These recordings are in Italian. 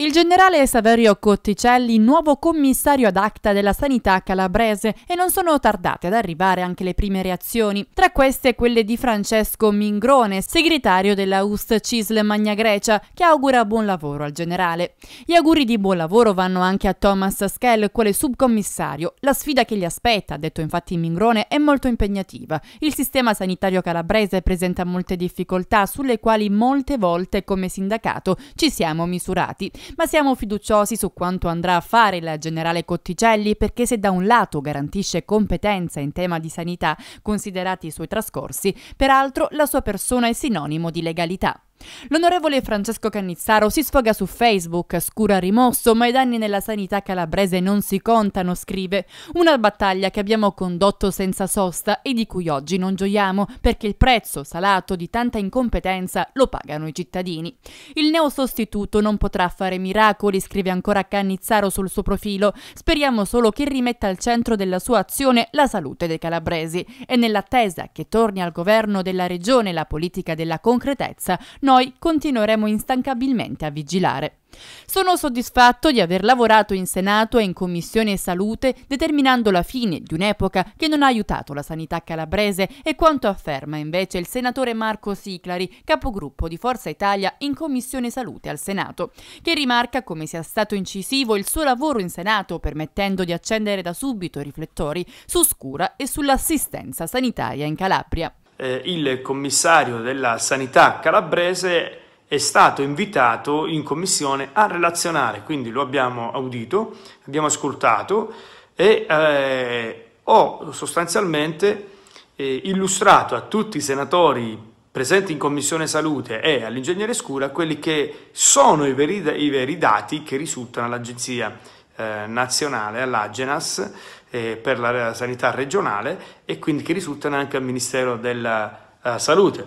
Il generale Saverio Cotticelli, nuovo commissario ad acta della sanità calabrese, e non sono tardate ad arrivare anche le prime reazioni, tra queste quelle di Francesco Mingrone, segretario della UST CISL Magna Grecia, che augura buon lavoro al generale. Gli auguri di buon lavoro vanno anche a Thomas Schell, quale subcommissario. La sfida che gli aspetta, ha detto infatti Mingrone, è molto impegnativa. Il sistema sanitario calabrese presenta molte difficoltà sulle quali molte volte come sindacato ci siamo misurati ma siamo fiduciosi su quanto andrà a fare il generale Cotticelli perché se da un lato garantisce competenza in tema di sanità considerati i suoi trascorsi, peraltro la sua persona è sinonimo di legalità. L'onorevole Francesco Cannizzaro si sfoga su Facebook, scura rimosso, ma i danni nella sanità calabrese non si contano, scrive. Una battaglia che abbiamo condotto senza sosta e di cui oggi non gioiamo, perché il prezzo salato di tanta incompetenza lo pagano i cittadini. Il neo sostituto non potrà fare miracoli, scrive ancora Cannizzaro sul suo profilo. Speriamo solo che rimetta al centro della sua azione la salute dei calabresi e nell'attesa che torni al governo della regione la politica della concretezza, noi continueremo instancabilmente a vigilare. Sono soddisfatto di aver lavorato in Senato e in Commissione Salute determinando la fine di un'epoca che non ha aiutato la sanità calabrese e quanto afferma invece il senatore Marco Siclari, capogruppo di Forza Italia in Commissione Salute al Senato, che rimarca come sia stato incisivo il suo lavoro in Senato permettendo di accendere da subito i riflettori su Scura e sull'assistenza sanitaria in Calabria eh, il commissario della sanità calabrese è stato invitato in commissione a relazionare, quindi lo abbiamo audito, abbiamo ascoltato e eh, ho sostanzialmente eh, illustrato a tutti i senatori presenti in Commissione Salute e all'ingegnere Scura quelli che sono i veri, i veri dati che risultano all'Agenzia eh, nazionale, all'Agenas, eh, per la sanità regionale e quindi che risultano anche al Ministero della eh, Salute.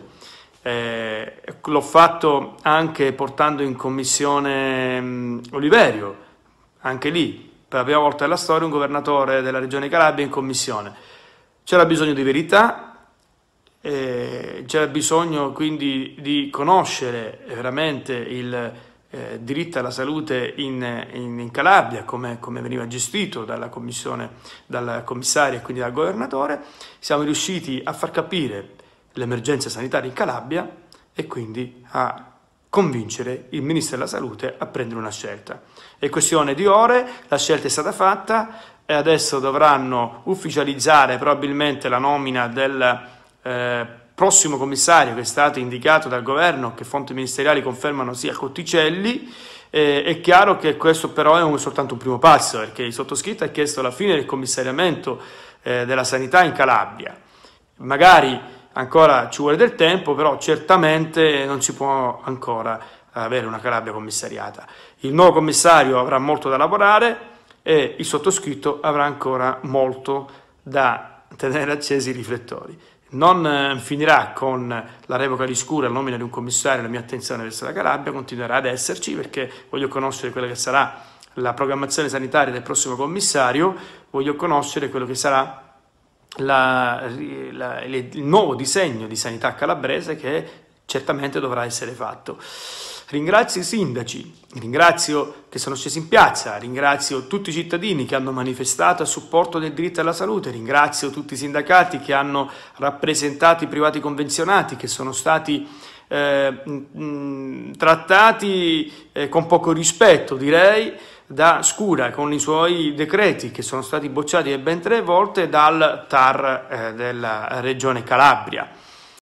Eh, l'ho fatto anche portando in commissione mh, Oliverio, anche lì, per la prima volta nella storia, un governatore della regione Calabria in commissione. C'era bisogno di verità, eh, c'era bisogno quindi di conoscere veramente il eh, diritto alla salute in, in, in Calabria, come, come, veniva gestito dalla commissione, dal commissario e quindi dal governatore, siamo riusciti a far capire l'emergenza sanitaria in Calabria e quindi a convincere il Ministro della Salute a prendere una scelta. È questione di ore, la scelta è stata fatta e adesso dovranno ufficializzare probabilmente la nomina del eh, prossimo commissario che è stato indicato dal governo, che fonti ministeriali confermano sia Cotticelli, eh, è chiaro che questo però è un, soltanto un primo passo, perché il sottoscritto ha chiesto la fine del commissariamento eh, della sanità in Calabria. Magari ancora ci vuole del tempo, però certamente non si può ancora avere una Calabria commissariata. Il nuovo commissario avrà molto da lavorare e il sottoscritto avrà ancora molto da tenere accesi i riflettori non eh, finirà con la revoca di scura, la nomina di un commissario, la mia attenzione verso la Calabria continuerà ad esserci perché voglio conoscere quella che sarà la programmazione sanitaria del prossimo commissario, voglio conoscere quello che sarà la, la, il nuovo disegno di sanità calabrese che certamente dovrà essere fatto. Ringrazio i sindaci, ringrazio che sono scesi in piazza, ringrazio tutti i cittadini che hanno manifestato a supporto del diritto alla salute, ringrazio tutti i sindacati che hanno rappresentato i privati convenzionati che sono stati eh, mh, trattati eh, con poco rispetto, direi, da Scura con i suoi decreti che sono stati bocciati ben tre volte dal TAR eh, della regione Calabria.